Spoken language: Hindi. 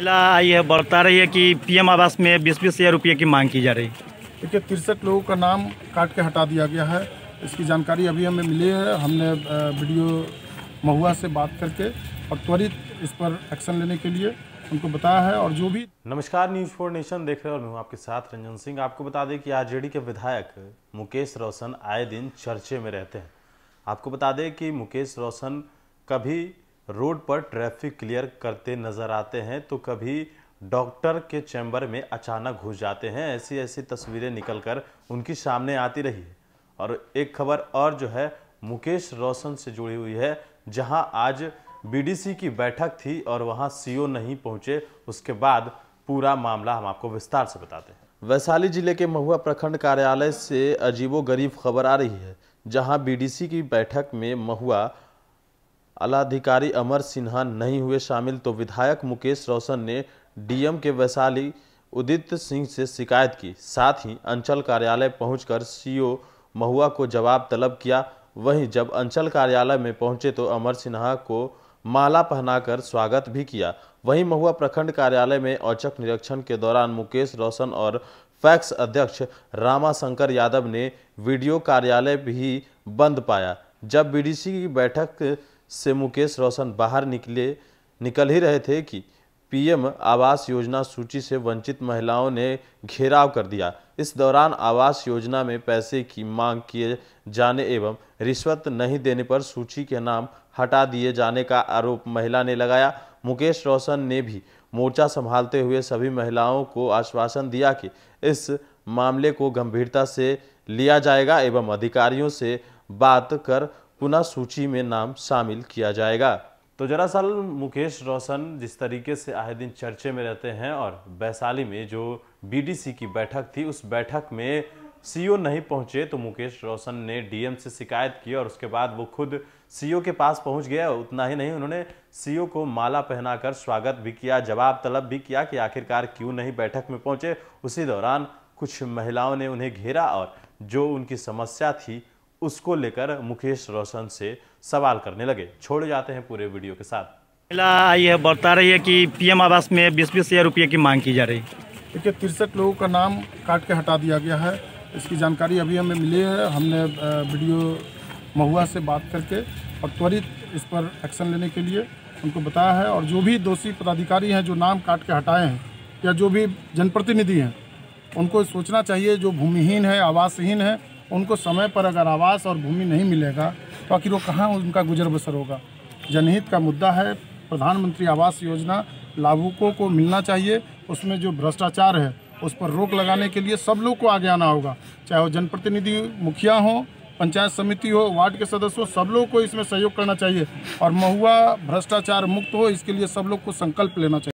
महिला ये बढ़ता रही है कि पीएम आवास में बीस बीस हज़ार रुपये की मांग की जा रही है देखिए तिरसठ लोगों का नाम काट के हटा दिया गया है इसकी जानकारी अभी हमें मिली है हमने वीडियो महुआ से बात करके और त्वरित इस पर एक्शन लेने के लिए उनको बताया है और जो भी नमस्कार न्यूज फोर नेशन देख रहे और मैं हूँ आपके साथ रंजन सिंह आपको बता दें कि आरजेडी के विधायक मुकेश रोशन आए दिन चर्चे में रहते हैं आपको बता दें कि मुकेश रोशन कभी रोड पर ट्रैफिक क्लियर करते नज़र आते हैं तो कभी डॉक्टर के चैम्बर में अचानक घुस जाते हैं ऐसी ऐसी तस्वीरें निकलकर उनकी सामने आती रही है और एक खबर और जो है मुकेश रोशन से जुड़ी हुई है जहां आज बीडीसी की बैठक थी और वहां सीओ नहीं पहुंचे उसके बाद पूरा मामला हम आपको विस्तार से बताते हैं वैशाली जिले के महुआ प्रखंड कार्यालय से अजीबो गरीब खबर आ रही है जहां बीडीसी की बैठक में महुआ अलाधिकारी अमर सिन्हा नहीं हुए शामिल तो विधायक मुकेश रोशन ने डीएम के वैशाली उदित सिंह से शिकायत की साथ ही अंचल कार्यालय पहुंचकर सीओ महुआ को जवाब तलब किया वहीं जब अंचल कार्यालय में पहुंचे तो अमर सिन्हा को माला पहनाकर स्वागत भी किया वहीं महुआ प्रखंड कार्यालय में औचक निरीक्षण के दौरान मुकेश रोशन और फैक्स अध्यक्ष रामाशंकर यादव ने वीडियो कार्यालय भी बंद पाया जब बीडीसी की बैठक से मुकेश रोशन बाहर निकले निकल ही रहे थे कि पीएम आवास योजना सूची से वंचित महिलाओं ने घेराव कर दिया इस दौरान आवास योजना में पैसे की मांग किए जाने एवं रिश्वत नहीं देने पर सूची के नाम हटा दिए जाने का आरोप महिला ने लगाया मुकेश रोशन ने भी मोर्चा संभालते हुए सभी महिलाओं को आश्वासन दिया कि इस मामले को गंभीरता से लिया जाएगा एवं अधिकारियों से बात कर पुनः सूची में नाम शामिल किया जाएगा तो दरअसल मुकेश रोशन जिस तरीके से आए दिन चर्चे में रहते हैं और वैशाली में जो बीडीसी की बैठक थी उस बैठक में सीईओ नहीं पहुंचे तो मुकेश रोशन ने डीएम से शिकायत की और उसके बाद वो खुद सीईओ के पास पहुंच गया उतना ही नहीं उन्होंने सीईओ को माला पहनाकर स्वागत भी किया जवाब तलब भी किया कि आखिरकार क्यों नहीं बैठक में पहुंचे उसी दौरान कुछ महिलाओं ने उन्हें घेरा और जो उनकी समस्या थी उसको लेकर मुकेश रोशन से सवाल करने लगे छोड़ जाते हैं पूरे वीडियो के साथ यह बता रही है कि पीएम आवास में बीस बीस हजार रुपये की मांग की जा रही है देखिए तिरसठ लोगों का नाम काट के हटा दिया गया है इसकी जानकारी अभी हमें मिली है हमने वीडियो महुआ से बात करके और त्वरित इस पर एक्शन लेने के लिए उनको बताया है और जो भी दोषी पदाधिकारी हैं जो नाम काट के हटाए हैं या जो भी जनप्रतिनिधि हैं उनको सोचना चाहिए जो भूमिहीन है आवासहीन है उनको समय पर अगर आवास और भूमि नहीं मिलेगा तो आखिर वो कहाँ उनका गुजर बसर होगा जनहित का मुद्दा है प्रधानमंत्री आवास योजना लाभुकों को मिलना चाहिए उसमें जो भ्रष्टाचार है उस पर रोक लगाने के लिए सब लोग को आगे आना होगा चाहे वो जनप्रतिनिधि मुखिया हो पंचायत समिति हो वार्ड के सदस्य हो सब लोग को इसमें सहयोग करना चाहिए और महुआ भ्रष्टाचार मुक्त हो इसके लिए सब लोग को संकल्प लेना चाहिए